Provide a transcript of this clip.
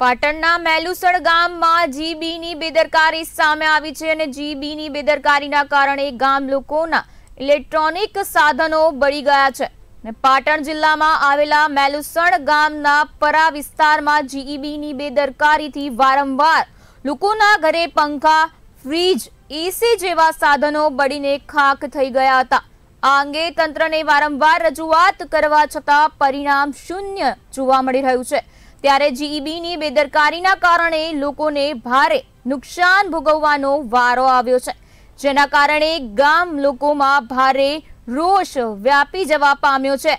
પાટણના મેલુસણ ગામમાં જીબીની બેદરકારી સામે આવી છે અને જીબીની બેદરકારીના કારણે ગામ લોકોના ઇલેક્ટ્રોનિક સાધનો બળી ગયા છે અને પાટણ જિલ્લામાં આવેલા મેલુસણ ગામના પરા વિસ્તારમાં જીઈબીની બેદરકારીથી વારંવાર લોકોના ઘરે પંખા ફ્રીજ એસી જેવા સાધનો બળીને ખાક થઈ ગયા હતા આ અંગે તંત્રને વારંવાર રજૂઆત કરવા છતાં પરિણામ શૂન્ય જોવા મળી રહ્યું છે ત્યારે જીઈબીની e બેદરકારીના કારણે લોકોને ભારે નુકસાન ભોગવવાનો વારો આવ્યો છે જેના કારણે ગામ લોકોમાં ભારે રોષ વ્યાપી જવા પામ્યો છે